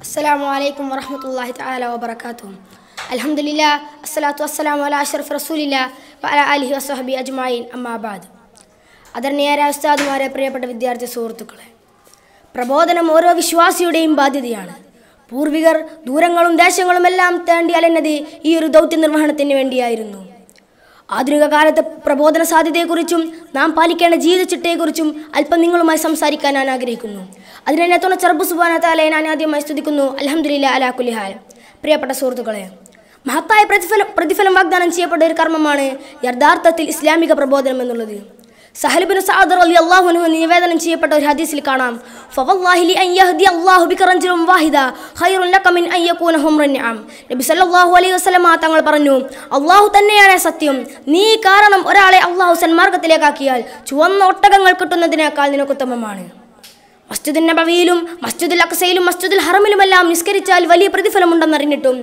السلام عليكم ورحمة الله تعالى وبركاته الحمد لله الصلاة والسلام على أشرف رسول الله وعلى آله وصحبه أجمعين أما بعد ആദരണീയരായ ഉസ്താദുമാരെ പ്രിയപ്പെട്ട വിദ്യാർത്ഥി സുഹൃത്തുക്കളെ പ്രബോധനം ഓരോ വിശ്വാസിയുടെയും ബാധ്യതയാണ് പൂർവികർ ദൂരങ്ങളും ദേശങ്ങളുമെല്ലാം തേണ്ടി അലഞ്ഞത് ഈ ഒരു ദൗത്യ നിർവഹണത്തിന് വേണ്ടിയായിരുന്നു ആധുനിക കാലത്തെ പ്രബോധന സാധ്യതയെക്കുറിച്ചും നാം പാലിക്കേണ്ട ചിട്ടയെക്കുറിച്ചും അല്പം നിങ്ങളുമായി സംസാരിക്കാൻ ഞാൻ ആഗ്രഹിക്കുന്നു അതിനെന്നെ തുണ ചെറുപ്പ് സുബാനത്താലെ ഞാൻ ആദ്യമായി സ്തുതിക്കുന്നു അലഹമുല്ല അലാഖുലിഹാൽ പ്രിയപ്പെട്ട സുഹൃത്തുക്കളെ മഹത്തായ പ്രതിഫലം പ്രതിഫലം വാഗ്ദാനം ചെയ്യപ്പെട്ട ഒരു കർമ്മമാണ് യഥാർത്ഥത്തിൽ ഇസ്ലാമിക പ്രബോധനം എന്നുള്ളത് സഹലബിന് സാദർ അലി അൻഹു നിവേദനം ചെയ്യപ്പെട്ട ഒരു ഹദീസിൽ കാണാം ഫവല്ലാഹിലി അൻ യഹ്ദി അല്ലാഹു ബികറഞ്ചും വാഹിദ ഖൈറുൻ ലക മിൻ അൻ യകൂന ഹുംറൻ നഅം നബി സല്ലല്ലാഹു അലൈഹി വസല്ലമ തങ്ങൾ പറഞ്ഞു അല്ലാഹു തന്നെയാണ് സത്യം നീ കാരണം ഒരാളെ അല്ലാഹു സന്മാർഗത്തിലേക്കാക്കിയാൽ ചുവന്ന ഒട്ടകങ്ങൾ കിട്ടുന്നതിനേക്കാൾ നിനക്കുത്തമമാണ് മസ്ജിദ് നബവിയിലും മസ്ജിദുൽ അക്സയിലും മസ്ജിദുൽ ഹറമിലുമെല്ലാം നിസ്കരിച്ചാൽ വലിയ പ്രതിഫലമുണ്ടെന്നറിഞ്ഞിട്ടും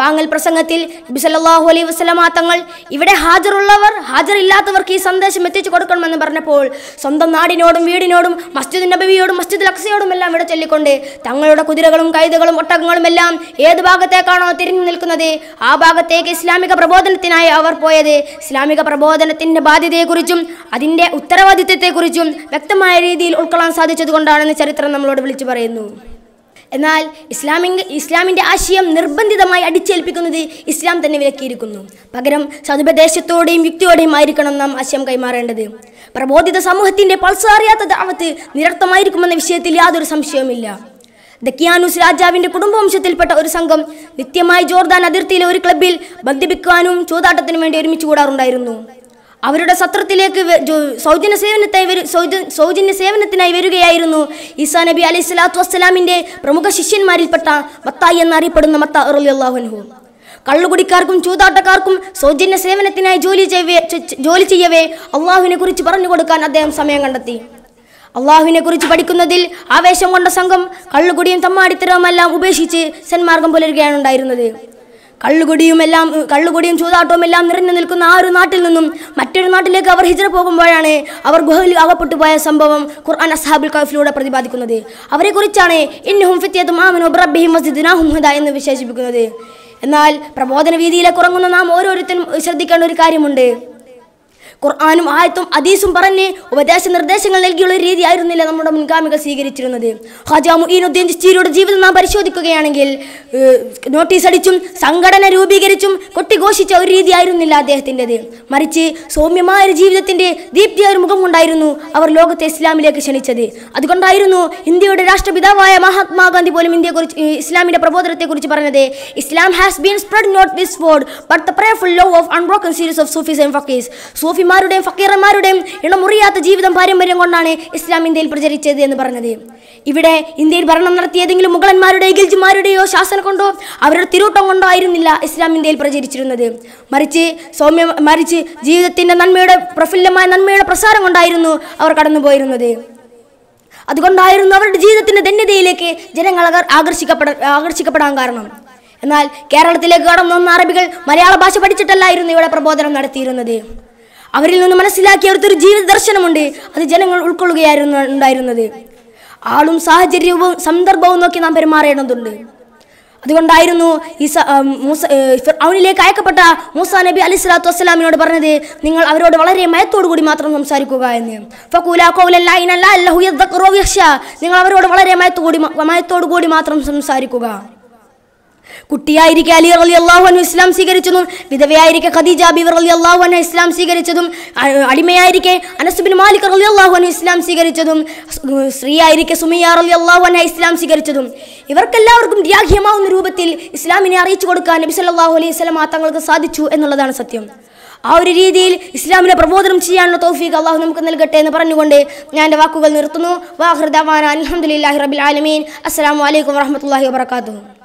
വാങ്ങൽ പ്രസംഗത്തിൽ നബി സല്ലല്ലാഹു അലൈഹി വസ്ലമാ തങ്ങൾ ഇവിടെ ഹാജറുള്ളവർ ഇല്ലാത്തവർക്ക് ഈ സന്ദേശം എത്തിച്ചു കൊടുക്കണമെന്ന് പറഞ്ഞപ്പോൾ സ്വന്തം നാടിനോടും വീടിനോടും മസ്ജിദ് നബവിയോടും മസ്ജിദുൽ അക്സയോടും എല്ലാം ഇവിടെ ചൊല്ലിക്കൊണ്ട് തങ്ങളുടെ കുതിരകളും കൈതുകളും ഒട്ടകങ്ങളും എല്ലാം ഏത് ഭാഗത്തേക്കാണോ തിരിഞ്ഞു നിൽക്കുന്നത് ആ ഭാഗത്തേക്ക് ഇസ്ലാമിക പ്രബോധനത്തിനായി അവർ പോയത് ഇസ്ലാമിക പ്രബോധനത്തിൻ്റെ ബാധ്യതയെക്കുറിച്ചും അതിൻ്റെ ഉത്തരവാദിത്വത്തെക്കുറിച്ചും വ്യക്തമായ രീതിയിൽ ഉൾക്കൊള്ളാൻ സാധിച്ചതുകൊണ്ടാണ് തെറ്റാണെന്ന് ചരിത്രം നമ്മളോട് വിളിച്ചു പറയുന്നു എന്നാൽ ഇസ്ലാമിക ഇസ്ലാമിൻ്റെ ആശയം നിർബന്ധിതമായി അടിച്ചേൽപ്പിക്കുന്നത് ഇസ്ലാം തന്നെ വിലക്കിയിരിക്കുന്നു പകരം സതുപദേശത്തോടെയും യുക്തിയോടെയും ആയിരിക്കണം നാം ആശയം കൈമാറേണ്ടത് പ്രബോധിത സമൂഹത്തിൻ്റെ പൾസാറിയാത്ത ദാവത്ത് നിരർത്ഥമായിരിക്കുമെന്ന വിഷയത്തിൽ യാതൊരു സംശയവുമില്ല ദക്കിയാനൂസ് രാജാവിൻ്റെ കുടുംബവംശത്തിൽപ്പെട്ട ഒരു സംഘം നിത്യമായി ജോർദാൻ അതിർത്തിയിലെ ഒരു ക്ലബ്ബിൽ ബന്ധിപ്പിക്കുവാനും ചൂതാട്ടത്തിനും വേണ്ടി ഒരുമിച്ച് കൂടാറുണ്ടായിരുന്നു അവരുടെ സത്രത്തിലേക്ക് സൗജന്യ സേവനത്തിനായി സൗജന്യ സേവനത്തിനായി വരികയായിരുന്നു ഈസാ നബി അലൈഹി സ്വലാത്തു വസ്സലാമിൻ്റെ പ്രമുഖ ശിഷ്യന്മാരിൽപ്പെട്ട മത്തായി എന്നറിയപ്പെടുന്ന മത്ത അറുലിയാഹുൻഹു കള്ളുകുടിക്കാർക്കും ചൂതാട്ടക്കാർക്കും സൗജന്യ സേവനത്തിനായി ജോലി ചെയ്യവേ ജോലി ചെയ്യവേ അള്ളാഹുവിനെ കുറിച്ച് പറഞ്ഞു കൊടുക്കാൻ അദ്ദേഹം സമയം കണ്ടെത്തി അള്ളാഹുവിനെ കുറിച്ച് പഠിക്കുന്നതിൽ ആവേശം കൊണ്ട സംഘം കള്ളുകുടിയും തമ്മാടിത്തരവുമെല്ലാം ഉപേക്ഷിച്ച് സന്മാർഗം പുലരുകയാണ് ഉണ്ടായിരുന്നത് കള്ളുകൊടിയുമെല്ലാം കള്ളുകൊടിയും ചൂതാട്ടവും എല്ലാം നിറഞ്ഞു നിൽക്കുന്ന ആ ഒരു നാട്ടിൽ നിന്നും മറ്റൊരു നാട്ടിലേക്ക് അവർ ഹിജറ പോകുമ്പോഴാണ് അവർ ഗുഹയിൽ അകപ്പെട്ടു പോയ സംഭവം ഖുർആൻ അസ്ഹാബുൽ കൗഫിലൂടെ പ്രതിപാദിക്കുന്നത് അവരെക്കുറിച്ചാണ് ഇന്നഹും ഫിത്യത്തും ആമനോ ബ്രബിഹിം മസ്ജിദിനാഹും എന്ന് വിശേഷിപ്പിക്കുന്നത് എന്നാൽ പ്രബോധന വീതിയിലേക്ക് ഉറങ്ങുന്ന നാം ഓരോരുത്തരും ശ്രദ്ധിക്കേണ്ട ഒരു കാര്യമുണ്ട് ഖുർആാനും ആയത്തും അദീസും പറഞ്ഞ് ഉപദേശ നിർദ്ദേശങ്ങൾ നൽകിയുള്ള രീതിയായിരുന്നില്ല നമ്മുടെ മുൻഗാമികൾ സ്വീകരിച്ചിരുന്നത് ഹജാ മുഈനുദ്ദീൻ ജീവിതം നാം പരിശോധിക്കുകയാണെങ്കിൽ നോട്ടീസ് അടിച്ചും സംഘടന രൂപീകരിച്ചും കൊട്ടിഘോഷിച്ച ഒരു രീതിയായിരുന്നില്ല അദ്ദേഹത്തിൻ്റെത് മറിച്ച് സൗമ്യമായ ഒരു ജീവിതത്തിൻ്റെ ദീപ്തിയായ ഒരു മുഖം കൊണ്ടായിരുന്നു അവർ ലോകത്തെ ഇസ്ലാമിലേക്ക് ക്ഷണിച്ചത് അതുകൊണ്ടായിരുന്നു ഇന്ത്യയുടെ രാഷ്ട്രപിതാവായ മഹാത്മാഗാന്ധി പോലും ഇന്ത്യയെക്കുറിച്ച് ഇസ്ലാമിൻ്റെ പ്രബോധനത്തെക്കുറിച്ച് പറഞ്ഞത് Islam has been spread not with sword but the flow of unbroken series of Sufis and fakirs സൂഫി മുസ്ലിംമാരുടെയും ഫക്കീറന്മാരുടെയും ഇണമുറിയാത്ത ജീവിതം പാരമ്പര്യം കൊണ്ടാണ് ഇസ്ലാം ഇന്ത്യയിൽ പ്രചരിച്ചത് എന്ന് പറഞ്ഞത് ഇവിടെ ഇന്ത്യയിൽ ഭരണം നടത്തിയ ഏതെങ്കിലും മുഗളന്മാരുടെ ഗിൽജുമാരുടെയോ ശാസനം കൊണ്ടോ അവരുടെ തിരോട്ടം കൊണ്ടോ ആയിരുന്നില്ല ഇസ്ലാം ഇന്ത്യയിൽ പ്രചരിച്ചിരുന്നത് മറിച്ച് സൗമ്യ മറിച്ച് ജീവിതത്തിൻ്റെ നന്മയുടെ പ്രഫുല്ലമായ നന്മയുടെ പ്രസാരം കൊണ്ടായിരുന്നു അവർ കടന്നുപോയിരുന്നത് അതുകൊണ്ടായിരുന്നു അവരുടെ ജീവിതത്തിൻ്റെ ധന്യതയിലേക്ക് ജനങ്ങൾ ആകർഷിക്കപ്പെട ആകർഷിക്കപ്പെടാൻ കാരണം എന്നാൽ കേരളത്തിലേക്ക് കടന്നു വന്ന അറബികൾ മലയാള ഭാഷ പഠിച്ചിട്ടല്ലായിരുന്നു ഇവിടെ പ്രബോധനം നടത്തിയിരുന്നത് അവരിൽ നിന്ന് മനസ്സിലാക്കിയ അവിടുത്തെ ജീവിത ദർശനമുണ്ട് അത് ജനങ്ങൾ ഉൾക്കൊള്ളുകയായിരുന്നു ഉണ്ടായിരുന്നത് ആളും സാഹചര്യവും സന്ദർഭവും നോക്കി നാം പെരുമാറേണ്ടതുണ്ട് അതുകൊണ്ടായിരുന്നു ഈ മൂസ അവനിലേക്ക് അയക്കപ്പെട്ട മൂസ നബി അലി സ്വലാത്തു വസ്സലാമിനോട് പറഞ്ഞത് നിങ്ങൾ അവരോട് വളരെ കൂടി മാത്രം സംസാരിക്കുക എന്ന് നിങ്ങൾ അവരോട് വളരെ മയത്തോടി കൂടി മാത്രം സംസാരിക്കുക കുട്ടിയായിരിക്കെ അലി റലി അള്ളാഹുനു ഇസ്ലാം സ്വീകരിച്ചതും വിധവയായിരിക്കെ ഖദീജ ബിവർ റലി അള്ളാഹുന ഇസ്ലാം സ്വീകരിച്ചതും അടിമയായിരിക്കെ അനസുബിൻ മാലിക് റലി അള്ളാഹുനു ഇസ്ലാം സ്വീകരിച്ചതും സ്ത്രീയായിരിക്കെ സുമിയ റലി അള്ളാഹുന ഇസ്ലാം സ്വീകരിച്ചതും ഇവർക്കെല്ലാവർക്കും രാഹ്യമാവുന്ന രൂപത്തിൽ ഇസ്ലാമിനെ അറിയിച്ചു കൊടുക്കാൻ നബി സല്ലാഹു അലൈഹി സ്വലാം തങ്ങൾക്ക് സാധിച്ചു എന്നുള്ളതാണ് സത്യം ആ ഒരു രീതിയിൽ ഇസ്ലാമിനെ പ്രബോധനം ചെയ്യാനുള്ള തൗഫീഖ് അള്ളാഹു നമുക്ക് നൽകട്ടെ എന്ന് പറഞ്ഞുകൊണ്ട് ഞാൻ എൻ്റെ വാക്കുകൾ നിർത്തുന്നു വാഹൃദാൻ അലഹമുല്ലാഹി റബിൽ ആലമീൻ അസ്സാം വലൈക്കും വാഹമത്തല്ലാഹി വാബർക്കാത്തു